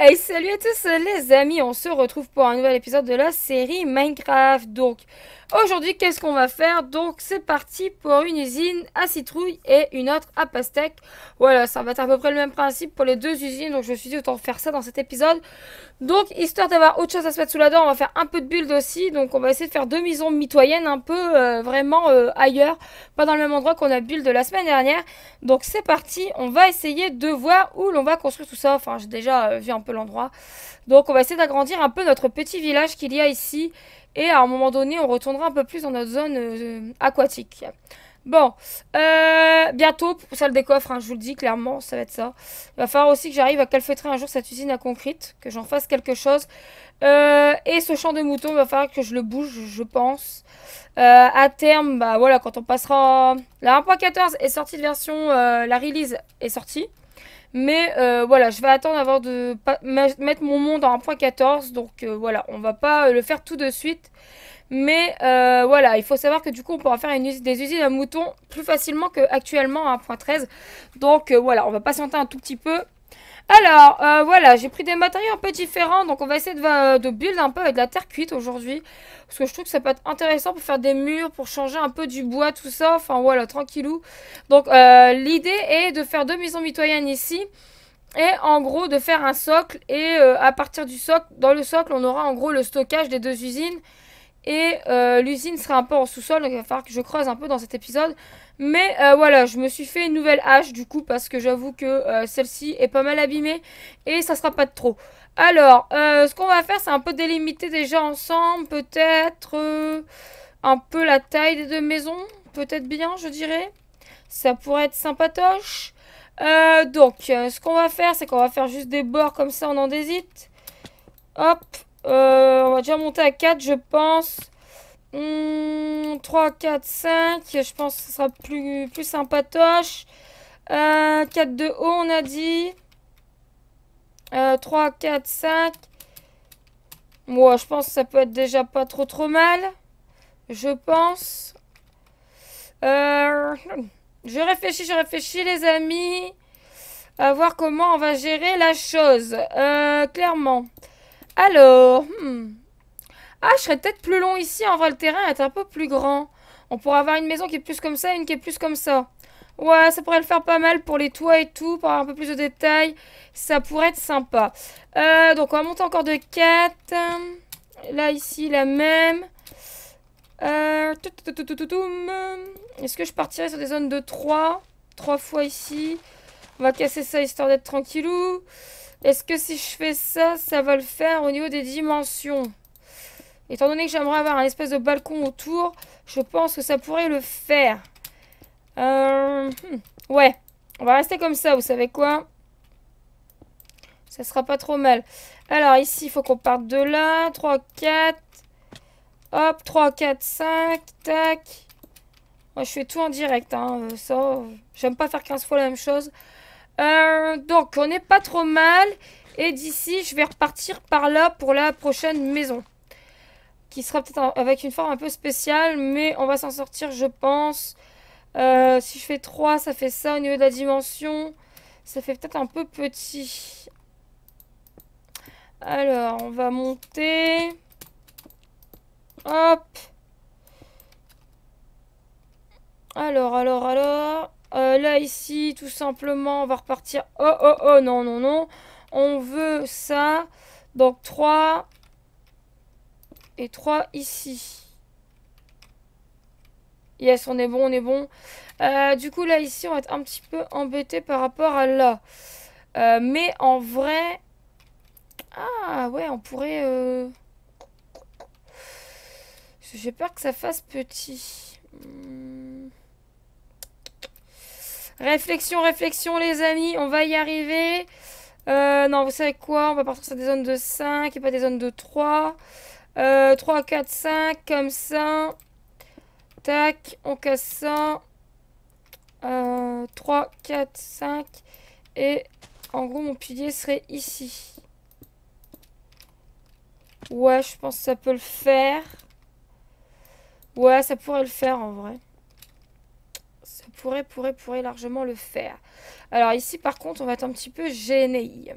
Hey, salut à tous les amis, on se retrouve pour un nouvel épisode de la série Minecraft. Donc, Aujourd'hui, qu'est-ce qu'on va faire Donc, c'est parti pour une usine à citrouille et une autre à pastèque. Voilà, ça va être à peu près le même principe pour les deux usines. Donc, je me suis dit, autant faire ça dans cet épisode. Donc, histoire d'avoir autre chose à se mettre sous la dent, on va faire un peu de build aussi. Donc, on va essayer de faire deux maisons mitoyennes un peu euh, vraiment euh, ailleurs. Pas dans le même endroit qu'on a build la semaine dernière. Donc, c'est parti. On va essayer de voir où l'on va construire tout ça. Enfin, j'ai déjà euh, vu un peu l'endroit. Donc, on va essayer d'agrandir un peu notre petit village qu'il y a ici. Et à un moment donné, on retournera un peu plus dans notre zone euh, aquatique. Bon, euh, bientôt, bientôt, ça le décoffre, hein, je vous le dis clairement, ça va être ça. Il va falloir aussi que j'arrive à calfeutrer un jour cette usine à concrete, que j'en fasse quelque chose. Euh, et ce champ de moutons, il va falloir que je le bouge, je pense. à terme, bah voilà, quand on passera... La 1.14 est sortie de version... la release est sortie. Mais euh, voilà, je vais attendre avant de mettre mon monde en 1.14. Donc euh, voilà, on va pas euh, le faire tout de suite. Mais voilà, il faut savoir que du coup, on pourra faire des usines d'un moutons plus facilement qu'actuellement à hein, 1.13. Donc voilà, on va patienter un tout petit peu. Alors, euh, voilà, j'ai pris des matériaux un peu différents, donc on va essayer euh, de, build un peu avec de la terre cuite aujourd'hui. Parce que je trouve que ça peut être intéressant pour faire des murs, pour changer un peu du bois, tout ça. Enfin, voilà, tranquillou. Donc, euh, l'idée est de faire deux maisons mitoyennes ici. Et en gros, de faire un socle. Et à partir du socle, dans le socle, on aura en gros le stockage des deux usines. Et l'usine sera un peu en sous-sol, donc il va falloir que je creuse un peu dans cet épisode. Mais euh, voilà, je me suis fait une nouvelle hache du coup parce que j'avoue que euh, celle-ci est pas mal abîmée et ça sera pas de trop. Alors, euh, ce qu'on va faire, c'est un peu délimiter déjà ensemble peut-être un peu la taille des deux maisons. Peut-être bien, je dirais. Ça pourrait être sympatoche. donc, ce qu'on va faire, c'est qu'on va faire juste des bords comme ça, on en désite. Hop, on va déjà monter à 4, je pense. 3, 4, 5. Je pense que ce sera plus, plus sympatoche. Euh, 4 de haut, on a dit. 3, 4, 5. Moi, je pense que ça peut être déjà pas trop trop mal. Je pense. Euh, je réfléchis, je réfléchis, les amis. À voir comment on va gérer la chose. Euh, clairement. Alors... Hmm. Ah, je serais peut-être plus long ici. En vrai, le terrain est un peu plus grand. On pourrait avoir une maison qui est plus comme ça et une qui est plus comme ça. Ouais, ça pourrait le faire pas mal pour les toits et tout, pour avoir un peu plus de détails. Ça pourrait être sympa. Euh, donc, on va monter encore de 4. Là, ici, la même. Euh, Est-ce que je partirais sur des zones de 3 Trois fois ici. On va casser ça histoire d'être tranquillou. Est-ce que si je fais ça, ça va le faire au niveau des dimensions Étant donné que j'aimerais avoir un espèce de balcon autour, je pense que ça pourrait le faire. Euh, hmm. ouais, on va rester comme ça, vous savez quoi Ça sera pas trop mal. Alors ici, il faut qu'on parte de là. 3, 4. Hop, 3, 4, 5. Tac. Moi, je fais tout en direct. Hein. Euh, j'aime pas faire 15 fois la même chose. Euh, donc, on n'est pas trop mal. Et d'ici, je vais repartir par là pour la prochaine maison qui sera peut-être avec une forme un peu spéciale, mais on va s'en sortir, je pense. Euh, si je fais 3, ça fait ça au niveau de la dimension. Ça fait peut-être un peu petit. Alors, on va monter. Hop. Alors, alors, alors. Euh, là, ici, tout simplement, on va repartir. Oh, oh, oh, non, non, non. On veut ça. Donc, 3, et 3 ici. Yes, on est bon, on est bon. Euh, du coup, là, ici, on va être un petit peu embêté par rapport à là. Euh, mais en vrai... Ah, ouais, on pourrait... Euh, j'ai peur que ça fasse petit. Hmm. Réflexion, réflexion, les amis. On va y arriver. non, vous savez quoi On va partir sur des zones de 5 et pas des zones de 3. 3, 4, 5, comme ça. Tac, on casse ça. 3, 4, 5. Et en gros, mon pilier serait ici. Ouais, je pense que ça peut le faire. Ouais, ça pourrait le faire en vrai. Ça pourrait, pourrait, pourrait largement le faire. Alors ici, par contre, on va être un petit peu gêné.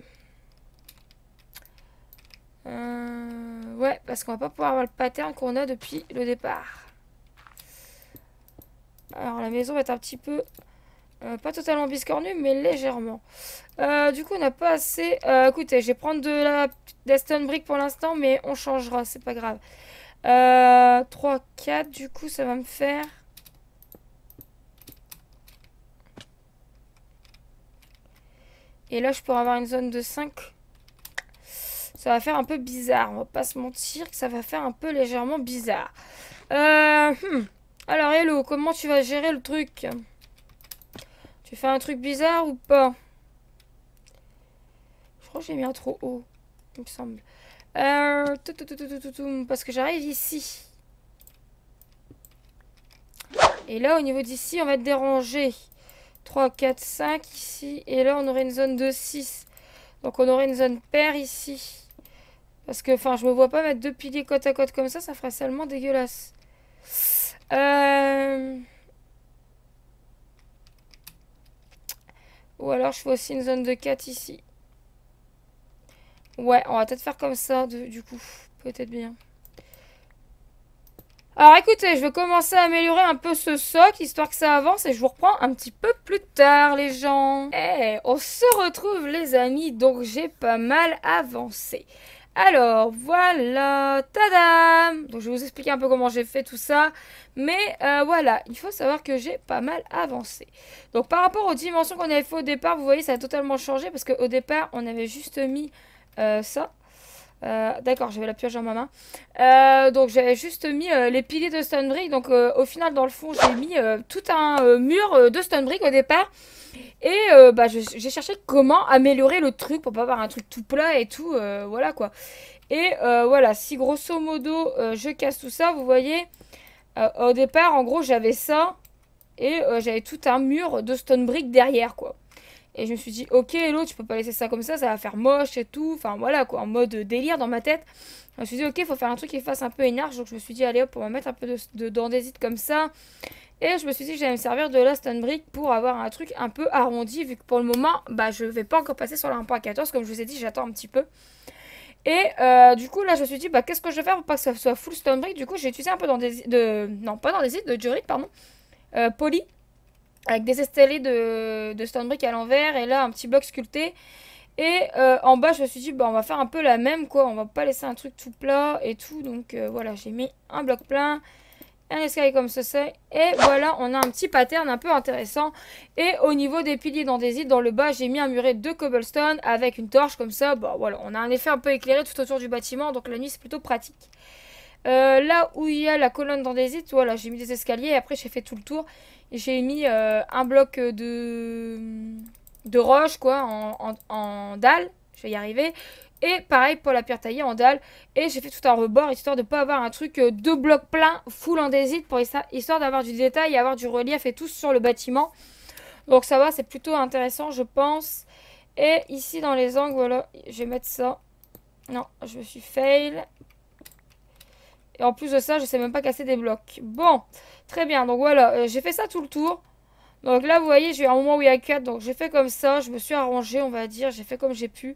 Euh, ouais, parce qu'on va pas pouvoir avoir le pattern qu'on a depuis le départ. Alors la maison va être un petit peu... Euh, pas totalement biscornue, mais légèrement. Euh, du coup, on n'a pas assez... écoutez, je vais prendre de la stone Brick pour l'instant, mais on changera, c'est pas grave. 3, 4, du coup, ça va me faire... Et là, je pourrais avoir une zone de 5 ça va faire un peu bizarre. On va pas se mentir que ça va faire un peu légèrement bizarre. Euh, hmm. Alors, Hello, comment tu vas gérer le truc Tu fais un truc bizarre ou pas Je crois que j'ai mis un trop haut, il me semble. Euh, parce que j'arrive ici. Et là, au niveau d'ici, on va être dérangé. 3, 4, 5 ici. Et là, on aurait une zone de 6. Donc, on aurait une zone paire ici. Parce que, enfin, je me vois pas mettre deux piliers côte à côte comme ça, ça ferait seulement dégueulasse. Euh, Ou alors, je fais aussi une zone de 4 ici. Ouais, on va peut-être faire comme ça, du coup. Peut-être bien. Alors écoutez, je vais commencer à améliorer un peu ce socle, histoire que ça avance, et je vous reprends un petit peu plus tard, les gens. Eh, on se retrouve, les amis, donc j'ai pas mal avancé. Alors, voilà, tadam Donc, je vais vous expliquer un peu comment j'ai fait tout ça. Mais euh, voilà, il faut savoir que j'ai pas mal avancé. Donc, par rapport aux dimensions qu'on avait fait au départ, vous voyez, ça a totalement changé. Parce qu'au départ, on avait juste mis euh, ça. Euh, d'accord, j'avais la pioche en ma main. Euh, donc j'avais juste mis euh, les piliers de stone brick Donc au final, dans le fond, j'ai mis tout un mur de stone brick au départ. Et bah, j'ai cherché comment améliorer le truc pour pas avoir un truc tout plat et tout. voilà quoi. Et voilà, si grosso modo je casse tout ça, vous voyez, au départ, en gros, j'avais ça. Et j'avais tout un mur de stone brick derrière quoi. Et je me suis dit, ok, l'autre, tu peux pas laisser ça comme ça, ça va faire moche et tout. Enfin voilà, quoi, en mode délire dans ma tête. Je me suis dit, ok, il faut faire un truc qui fasse un peu énarge. Donc je me suis dit, allez hop, on va mettre un peu de, d'andésite comme ça. Et je me suis dit que j'allais me servir de la stone brick pour avoir un truc un peu arrondi, vu que pour le moment, bah, je vais pas encore passer sur la 1.14. Comme je vous ai dit, j'attends un petit peu. Et euh, du coup, là, je me suis dit, bah, qu'est-ce que je vais faire pour pas que ça soit full stone brick Du coup, j'ai utilisé un peu dans des. De, non, pas dans de durite, pardon. Euh, poly avec des escaliers de, de brick à l'envers et là un petit bloc sculpté. Et euh, en bas, je me suis dit, bah, on va faire un peu la même, quoi. On va pas laisser un truc tout plat et tout. Donc euh, voilà, j'ai mis un bloc plein, un escalier comme ceci. Et voilà, on a un petit pattern un peu intéressant. Et au niveau des piliers d'Andésite, dans le bas, j'ai mis un muret de cobblestone avec une torche comme ça. Bon bah, voilà, on a un effet un peu éclairé tout autour du bâtiment. Donc la nuit, c'est plutôt pratique. Euh, là où il y a la colonne d'Andésite, voilà, j'ai mis des escaliers et après j'ai fait tout le tour j'ai mis euh, un bloc euh, de, de roche, quoi, en, dalle. Je vais y arriver. Et pareil pour la pierre taillée en dalle. Et j'ai fait tout un rebord, histoire de ne pas avoir un truc euh, deux blocs pleins, full en pour histoire d'avoir du détail et avoir du relief et tout sur le bâtiment. Donc ça va, c'est plutôt intéressant, je pense. Et ici, dans les angles, voilà, je vais mettre ça. Non, je me suis fail. Et en plus de ça, je sais même pas casser des blocs. Bon, très bien. Donc voilà, euh, j'ai fait ça tout le tour. Donc là, vous voyez, j'ai eu un moment où il y a 4. Donc j'ai fait comme ça. Je me suis arrangé, on va dire. J'ai fait comme j'ai pu.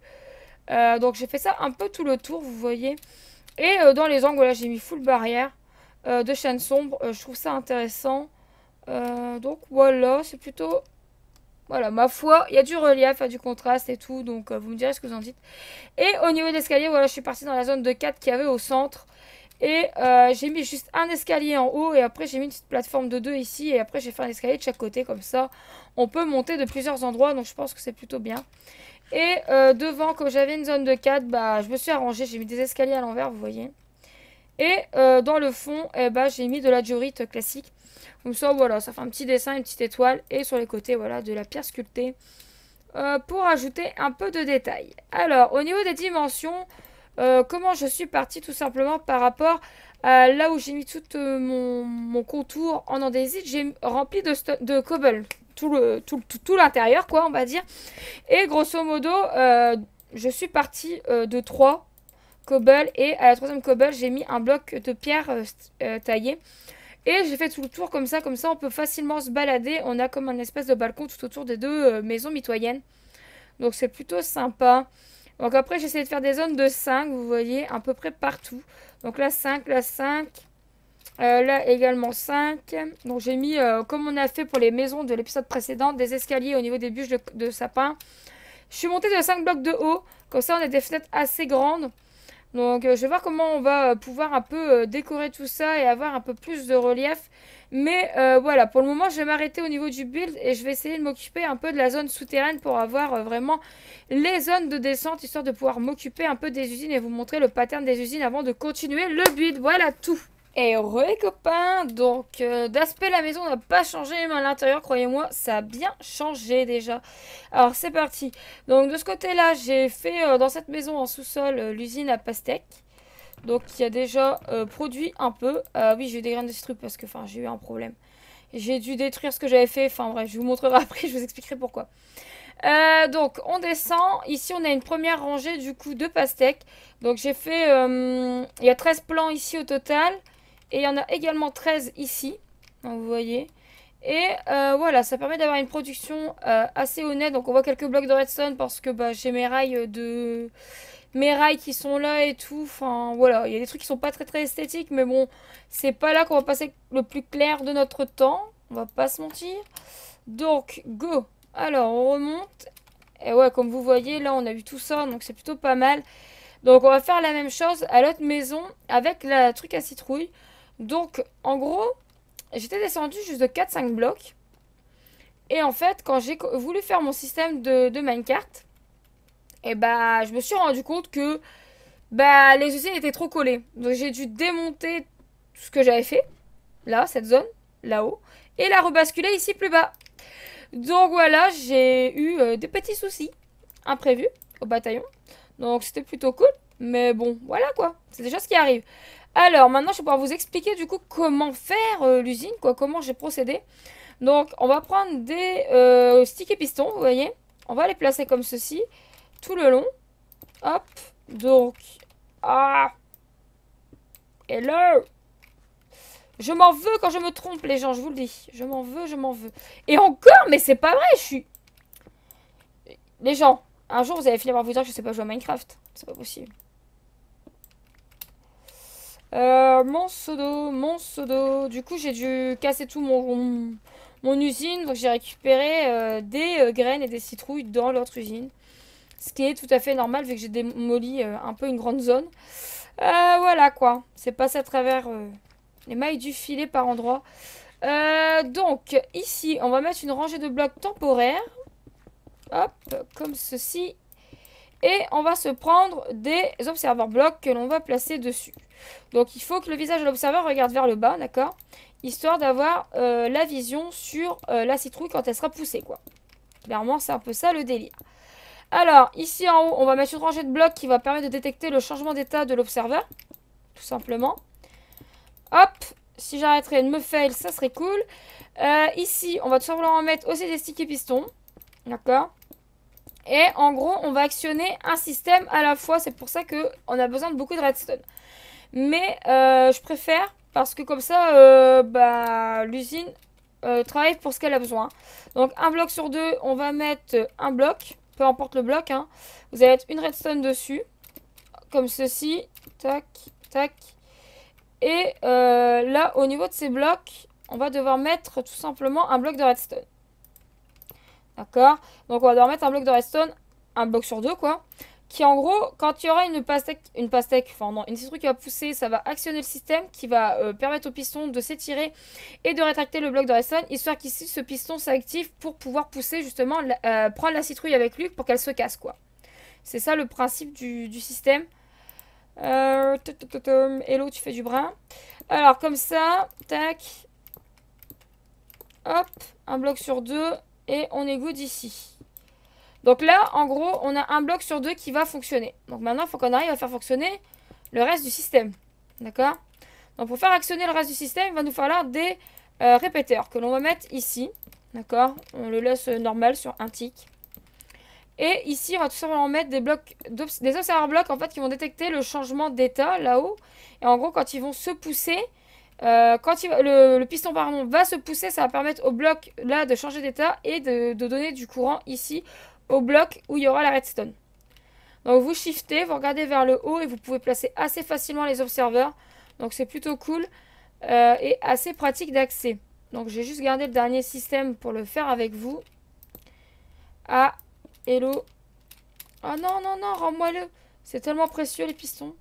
Euh, donc j'ai fait ça un peu tout le tour, vous voyez. Et euh, dans les angles, là, j'ai mis full barrière de chaîne sombre. je trouve ça intéressant. donc voilà, c'est plutôt voilà, ma foi, il y a du relief, du contraste et tout, donc vous me direz ce que vous en dites. Et au niveau de l'escalier, voilà, je suis partie dans la zone de 4 qui avait au centre. Et euh, j'ai mis juste un escalier en haut et après j'ai mis une petite plateforme de deux ici et après j'ai fait un escalier de chaque côté comme ça. On peut monter de plusieurs endroits donc je pense que c'est plutôt bien. Et euh, devant, comme j'avais une zone de 4, bah, je me suis arrangé, j'ai mis des escaliers à l'envers, vous voyez. Et euh, dans le fond, eh ben, j'ai mis de la diorite classique. Comme ça, voilà, ça fait un petit dessin, une petite étoile. Et sur les côtés, voilà, de la pierre sculptée. pour ajouter un peu de détails. Alors, au niveau des dimensions, euh, comment je suis parti tout simplement par rapport à là où j'ai mis tout euh, mon, contour en andésite. J'ai rempli de, cobble tout l'intérieur, quoi, on va dire. Et grosso modo, euh, je suis parti de trois cobble et à la troisième cobble, j'ai mis un bloc de pierre taillé. Et j'ai fait tout le tour comme ça, comme ça on peut facilement se balader. On a comme un espèce de balcon tout autour des deux maisons mitoyennes. Donc c'est plutôt sympa. Donc après, essayé de faire des zones de 5, vous voyez, à peu près partout. Donc là, 5, là, 5. Euh, là également 5. Donc j'ai mis, euh, comme on a fait pour les maisons de l'épisode précédent, des escaliers au niveau des bûches de, sapin. Je suis montée de 5 blocs de haut. Comme ça, on a des fenêtres assez grandes. Donc euh, je vais voir comment on va pouvoir un peu décorer tout ça et avoir un peu plus de relief. Mais euh, voilà, pour le moment, je vais m'arrêter au niveau du build et je vais essayer de m'occuper un peu de la zone souterraine pour avoir euh, vraiment les zones de descente, histoire de pouvoir m'occuper un peu des usines et vous montrer le pattern des usines avant de continuer le build. Voilà tout et re copains, donc euh, d'aspect la maison n'a pas changé, mais à l'intérieur, croyez-moi, ça a bien changé déjà. Alors c'est parti. Donc de ce côté-là, j'ai fait dans cette maison en sous-sol l'usine à pastèque. Donc il y a déjà euh, produit un peu. Euh, oui, j'ai eu des graines de citrouille parce que j'ai eu un problème. J'ai dû détruire ce que j'avais fait. Enfin bref, je vous montrerai après, je vous expliquerai pourquoi. Euh, donc on descend, ici on a une première rangée du coup de pastèques Donc j'ai fait, il y a 13 plants ici au total Et il y en a également 13 ici, donc vous voyez et voilà, ça permet d'avoir une production assez honnête. Donc on voit quelques blocs de redstone parce que bah, j'ai mes rails de mes rails qui sont là et tout. Enfin, voilà, il y a des trucs qui sont pas très très esthétiques, mais bon, c'est pas là qu'on va passer le plus clair de notre temps. On va pas se mentir. Donc, go Alors, on remonte. Et ouais, comme vous voyez, là, on a vu tout ça, donc c'est plutôt pas mal. Donc, on va faire la même chose à l'autre maison avec la truc à citrouille. Donc, en gros, j'étais descendu juste de 4-5 blocs. Et en fait, quand j'ai voulu faire mon système de, de minecart, et bah je me suis rendu compte que bah les usines étaient trop collées. Donc j'ai dû démonter tout ce que j'avais fait, là, cette zone, là-haut, et la rebasculer ici plus bas. Donc voilà, j'ai eu euh, des petits soucis imprévus au bataillon. Donc c'était plutôt cool, mais bon, voilà quoi, c'est déjà ce qui arrive. Alors maintenant je vais pouvoir vous expliquer du coup comment faire euh, l'usine, quoi, comment j'ai procédé. Donc on va prendre des euh, sticks et pistons, vous voyez, on va les placer comme ceci tout le long. Hop. Donc. Ah. Hello. Je m'en veux quand je me trompe, les gens, je vous le dis. Je m'en veux, je m'en veux. Et encore, mais c'est pas vrai, je suis... Les gens, un jour, vous allez finir par vous dire que je sais pas jouer à Minecraft. C'est pas possible. Euh, mon pseudo, mon pseudo. Du coup, j'ai dû casser tout mon, mon, usine. Donc, j'ai récupéré euh, des euh, graines et des citrouilles dans l'autre usine. Ce qui est tout à fait normal vu que j'ai démoli euh, un peu une grande zone. Euh, voilà quoi. C'est passé à travers euh, les mailles du filet par endroit. donc ici, on va mettre une rangée de blocs temporaires. Hop, comme ceci. Et on va se prendre des observeurs blocs que l'on va placer dessus. Donc il faut que le visage de l'observeur regarde vers le bas, d'accord Histoire d'avoir la vision sur la citrouille quand elle sera poussée, quoi. Clairement, c'est un peu ça le délire. Alors, ici en haut, on va mettre une rangée de blocs qui va permettre de détecter le changement d'état de l'observeur. Tout simplement. Hop Si j'arrêterais de me fail, ça serait cool. Euh, ici, on va tout simplement mettre aussi des et pistons. D'accord et en gros, on va actionner un système à la fois. C'est pour ça qu'on a besoin de beaucoup de redstone. Mais euh, je préfère parce que comme ça, euh, bah, l'usine travaille pour ce qu'elle a besoin. Donc un bloc sur deux, on va mettre un bloc peu importe le bloc, hein. vous allez mettre une redstone dessus, comme ceci, tac, tac. Et euh, là, au niveau de ces blocs, on va devoir mettre tout simplement un bloc de redstone. D'accord Donc on va devoir mettre un bloc de redstone, un bloc sur deux quoi qui en gros, quand il y aura une pastèque, une pastèque, enfin non, une citrouille qui va pousser, ça va actionner le système qui va euh, permettre au piston de s'étirer et de rétracter le bloc de redstone, histoire qu'ici ce piston s'active pour pouvoir pousser justement, euh, prendre la citrouille avec lui pour qu'elle se casse quoi. C'est ça le principe du, système. Euh, hello, tu fais du brin. Alors comme ça, tac, hop, un bloc sur deux et on est good ici. Donc là, en gros, on a un bloc sur deux qui va fonctionner. Donc maintenant, il faut qu'on arrive à faire fonctionner le reste du système. D'accord Donc pour faire actionner le reste du système, il va nous falloir des euh, répéteurs que l'on va mettre ici. D'accord On le laisse euh, normal sur un tick. Et ici, on va tout simplement mettre des blocs, des blocs en fait qui vont détecter le changement d'état là-haut. Et en gros, quand ils vont se pousser, euh, quand le, piston pardon, va se pousser, ça va permettre au bloc là de changer d'état et de donner du courant ici au bloc où il y aura la redstone. Donc vous shiftez, vous regardez vers le haut et vous pouvez placer assez facilement les observeurs. Donc c'est plutôt cool euh, et assez pratique d'accès. Donc j'ai juste gardé le dernier système pour le faire avec vous. Ah, hello. Oh non, non, non, rends-moi le. C'est tellement précieux les pistons.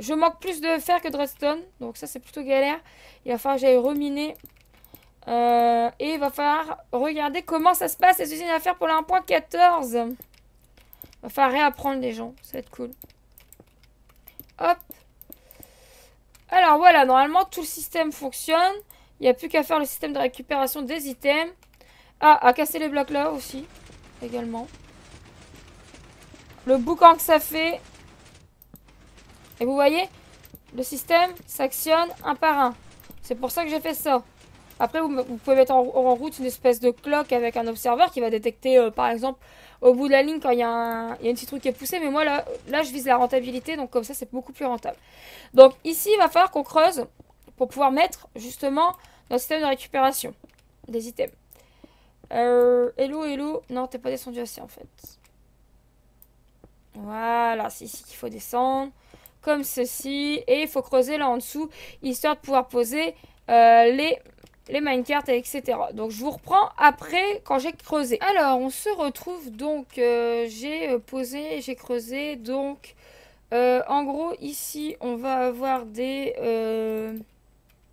Je manque plus de fer que de redstone. Donc ça c'est plutôt galère. Il va falloir que j'aille reminer euh, et il va falloir regarder comment ça se passe, les usines à faire pour la 1.14. Va falloir réapprendre les gens, ça va être cool. Hop. Alors voilà, normalement tout le système fonctionne. Il n'y a plus qu'à faire le système de récupération des items. Ah, à casser les blocs là aussi. Également. Le boucan que ça fait. Et vous voyez, le système s'actionne un par un. C'est pour ça que j'ai fait ça. Après, vous, pouvez mettre en, route une espèce de cloque avec un observeur qui va détecter, euh, par exemple, au bout de la ligne quand il y, a un, petit truc qui est poussé. Mais moi, là, je vise la rentabilité, donc comme ça, c'est beaucoup plus rentable. Donc ici, il va falloir qu'on creuse pour pouvoir mettre, justement, notre système de récupération des items. Euh, hello, hello. Non, t'es pas descendu assez, en fait. Voilà, c'est ici qu'il faut descendre. Comme ceci. Et il faut creuser là en dessous, histoire de pouvoir poser euh, les les minecarts, etc. Donc je vous reprends après quand j'ai creusé. Alors on se retrouve donc, euh, j'ai euh, posé, j'ai creusé, donc euh, en gros ici on va avoir des,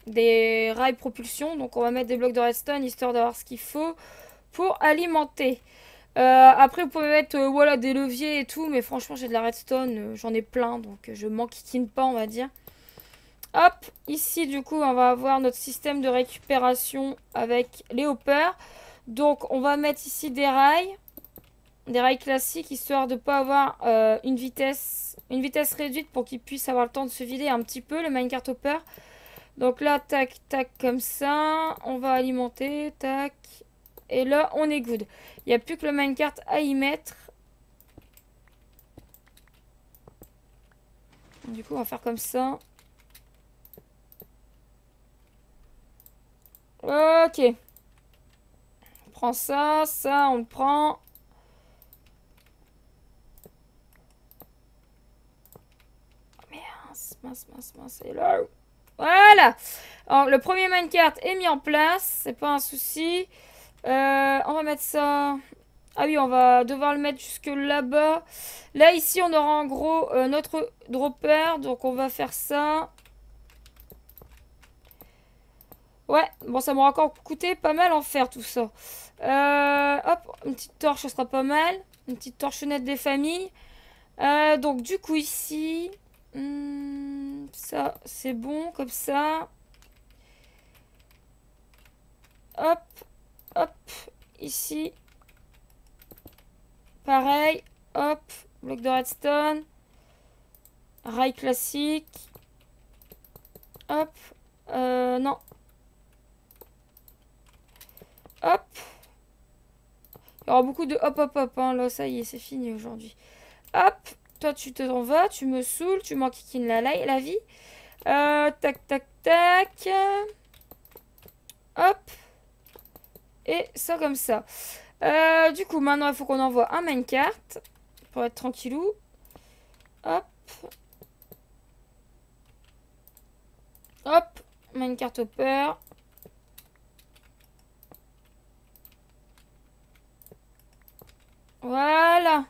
des rails propulsion, donc on va mettre des blocs de redstone histoire d'avoir ce qu'il faut pour alimenter. après vous pouvez mettre voilà, des leviers et tout, mais franchement j'ai de la redstone, j'en ai plein, donc je m'enquiquine pas on va dire. Hop, ici du coup on va avoir notre système de récupération avec les hoppers. Donc on va mettre ici des rails, des rails classiques, histoire de ne pas avoir euh, une, vitesse, une vitesse réduite pour qu'ils puissent avoir le temps de se vider un petit peu, le minecart hopper. Donc là, tac, tac, comme ça, on va alimenter, tac, et là on est good. Il n'y a plus que le minecart à y mettre. Du coup on va faire comme ça. Ok. On prend ça, ça, on le prend. Mince, mince, mince, mince, c'est là. Voilà le premier minecart est mis en place, c'est pas un souci. Euh, on va mettre ça... Ah oui, on va devoir le mettre jusque là-bas. Là, ici, on aura en gros euh, notre dropper, donc on va faire ça. Ouais, bon, ça m'aura encore coûté pas mal en faire tout ça. Euh, hop, une petite torche, ça sera pas mal. Une petite torchonnette des familles. Euh, donc, du coup, ici... Hmm, ça, c'est bon, comme ça. Hop, hop, ici. Pareil, hop, bloc de redstone. Rail classique. Hop, euh, non, Hop. Il y aura beaucoup de hop, hop, hop. Hein. Là, ça y est, c'est fini aujourd'hui. Hop. Toi, tu te vas. Tu me saoules. Tu m'enquiquines la, la, la vie. Euh, tac, tac, tac. Hop. Et ça comme ça. Euh, du coup, maintenant, il faut qu'on envoie un minecart. Pour être tranquillou. Hop. Hop. Minecart peur. Voilà.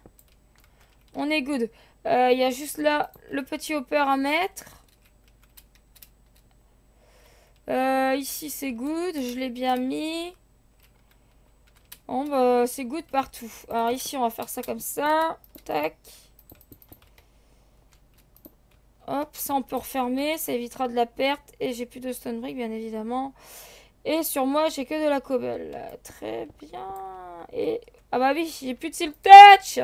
On est good. Il euh, y a juste là le petit hopper à mettre. Euh, ici, c'est good. Je l'ai bien mis. Bon, bah, c'est good partout. Alors ici, on va faire ça comme ça. Tac. Hop, ça on peut refermer, ça évitera de la perte. Et j'ai plus de stone brick, bien évidemment. Et sur moi, j'ai que de la cobble. Très bien. Et... Ah bah oui, j'ai plus de silk touch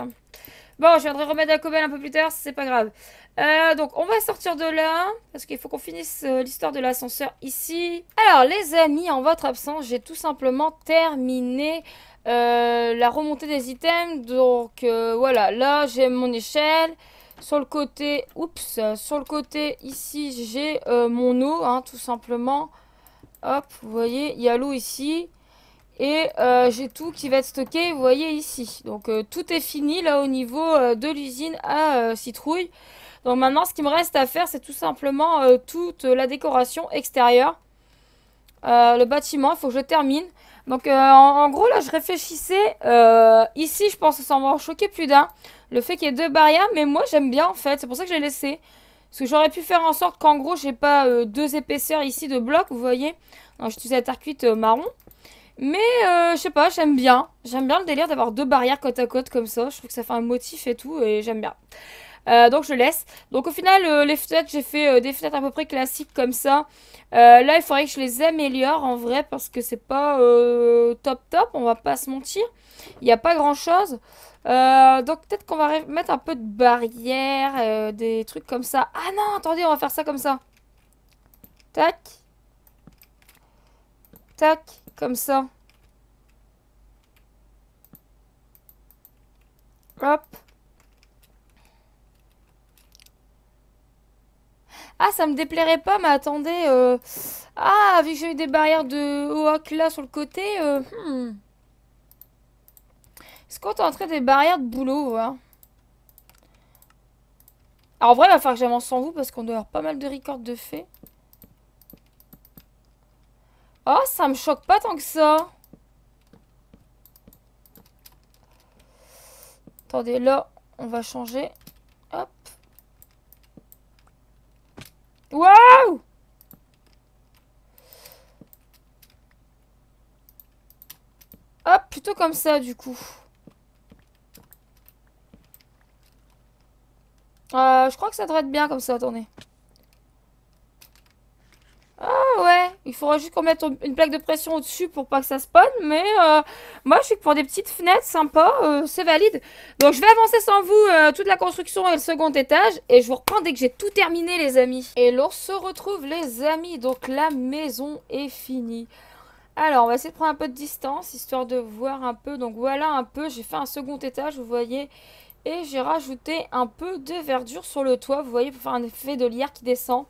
Bon, je viendrai remettre la cobelle un peu plus tard, c'est pas grave. Euh, donc, on va sortir de là, parce qu'il faut qu'on finisse euh, l'histoire de l'ascenseur ici. Alors, les amis, en votre absence, j'ai tout simplement terminé euh, la remontée des items. Donc, voilà, là, j'ai mon échelle. Sur le côté, oups, sur le côté, ici, j'ai mon eau, hein, tout simplement. Hop, vous voyez, il y a l'eau ici. Et euh, j'ai tout qui va être stocké, vous voyez ici. Donc euh, tout est fini là au niveau euh, de l'usine à citrouille. Donc maintenant ce qui me reste à faire c'est tout simplement toute la décoration extérieure. le bâtiment, il faut que je termine. Donc en, gros là je réfléchissais, ici je pense que ça va en plus d'un. Le fait qu'il y ait deux barrières, mais moi j'aime bien en fait, c'est pour ça que je j'ai laissé. Parce que j'aurais pu faire en sorte qu'en gros j'ai pas deux épaisseurs ici de blocs, vous voyez. Donc j'utilise la terre cuite marron. Mais euh, je sais pas, j'aime bien. J'aime bien le délire d'avoir deux barrières côte à côte comme ça. Je trouve que ça fait un motif et tout et j'aime bien. Euh, donc je laisse. Donc au final, euh, les fenêtres, j'ai fait des fenêtres à peu près classiques comme ça. là, il faudrait que je les améliore en vrai parce que c'est pas top top, on va pas se mentir. Il n'y a pas grand chose. donc peut-être qu'on va mettre un peu de barrières, des trucs comme ça. Ah non, attendez, on va faire ça comme ça. Tac. Tac. Comme ça. Hop. Ah, ça me déplairait pas, mais attendez. Euh, ah, vu que j'ai eu des barrières de Oak là sur le côté. Euh, hmm. Est-ce qu'on t'entrait des barrières de boulot, Alors, en vrai, il va falloir que j'avance sans vous parce qu'on doit avoir pas mal de records de faits. Oh, ça me choque pas tant que ça. Attendez, là, on va changer. Hop. Waouh Hop, plutôt comme ça, du coup. Euh, je crois que ça devrait être bien comme ça, attendez. Il faudra juste qu'on mette une plaque de pression au-dessus pour pas que ça spawn. Mais euh, moi, je suis pour des petites fenêtres sympas, euh, c'est valide. Donc, je vais avancer sans vous euh, toute la construction et le second étage. Et je vous reprends dès que j'ai tout terminé, les amis. Et l'on se retrouve, les amis. Donc, la maison est finie. Alors, on va essayer de prendre un peu de distance, histoire de voir un peu. Donc, voilà un peu. J'ai fait un second étage, vous voyez. Et j'ai rajouté un peu de verdure sur le toit, vous voyez, pour faire un effet de lierre qui descend.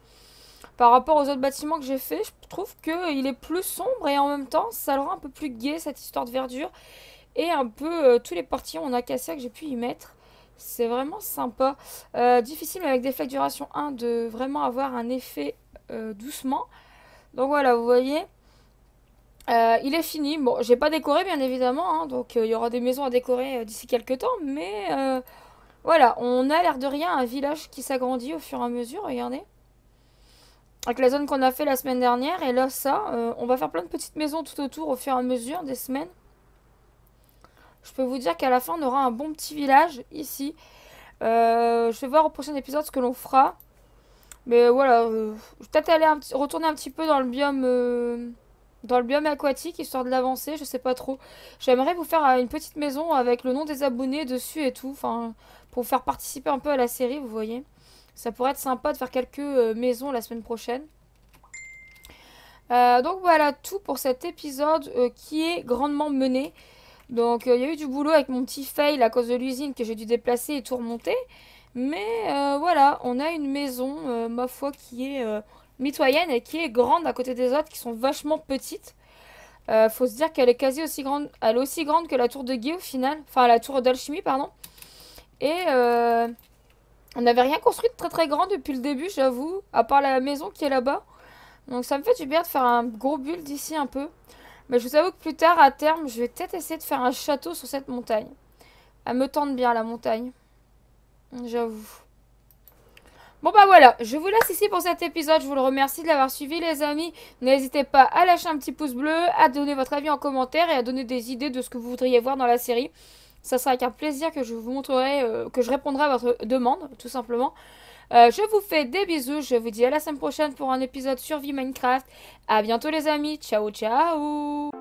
Par rapport aux autres bâtiments que j'ai fait, je trouve qu'il est plus sombre et en même temps, ça le rend un peu plus gai cette histoire de verdure. Et un peu euh, tous les portillons en acacia que j'ai pu y mettre. C'est vraiment sympa. Euh, difficile, avec des flaques duration 1, de vraiment avoir un effet euh, doucement. Donc voilà, vous voyez. il est fini. Bon, j'ai pas décoré, bien évidemment. Hein. donc il y aura des maisons à décorer d'ici quelques temps. Mais voilà, on a l'air de rien un village qui s'agrandit au fur et à mesure. Regardez avec la zone qu'on a fait la semaine dernière. Et là, ça, euh, on va faire plein de petites maisons tout autour au fur et à mesure des semaines. Je peux vous dire qu'à la fin, on aura un bon petit village ici. Euh, je vais voir au prochain épisode ce que l'on fera. Mais voilà, euh, je peut-être aller retourner un petit peu dans le biome dans le biome aquatique, histoire de l'avancer, je sais pas trop. J'aimerais vous faire une petite maison avec le nom des abonnés dessus et tout, enfin, pour vous faire participer un peu à la série, vous voyez. Ça pourrait être sympa de faire quelques euh, maisons la semaine prochaine. Euh, donc voilà tout pour cet épisode euh, qui est grandement mené. Donc il y a eu du boulot avec mon petit fail à cause de l'usine que j'ai dû déplacer et tout remonter. Mais voilà, on a une maison, ma foi, qui est mitoyenne et qui est grande à côté des autres qui sont vachement petites. faut se dire qu'elle est quasi aussi grande, elle est aussi grande que la tour de Guy au final, enfin la tour d'alchimie pardon. Et on n'avait rien construit de très très grand depuis le début, j'avoue, à part la maison qui est là-bas. Donc ça me fait du bien de faire un gros build d'ici un peu. Mais je vous avoue que plus tard, à terme, je vais peut-être essayer de faire un château sur cette montagne. Elle me tente bien, la montagne. J'avoue. Bon bah voilà, je vous laisse ici pour cet épisode, je vous le remercie de l'avoir suivi les amis. N'hésitez pas à lâcher un petit pouce bleu, à donner votre avis en commentaire et à donner des idées de ce que vous voudriez voir dans la série ça sera avec un plaisir que je vous montrerai, euh, que je répondrai à votre demande, tout simplement. Euh, je vous fais des bisous, je vous dis à la semaine prochaine pour un épisode sur Vie Minecraft. A bientôt les amis, ciao ciao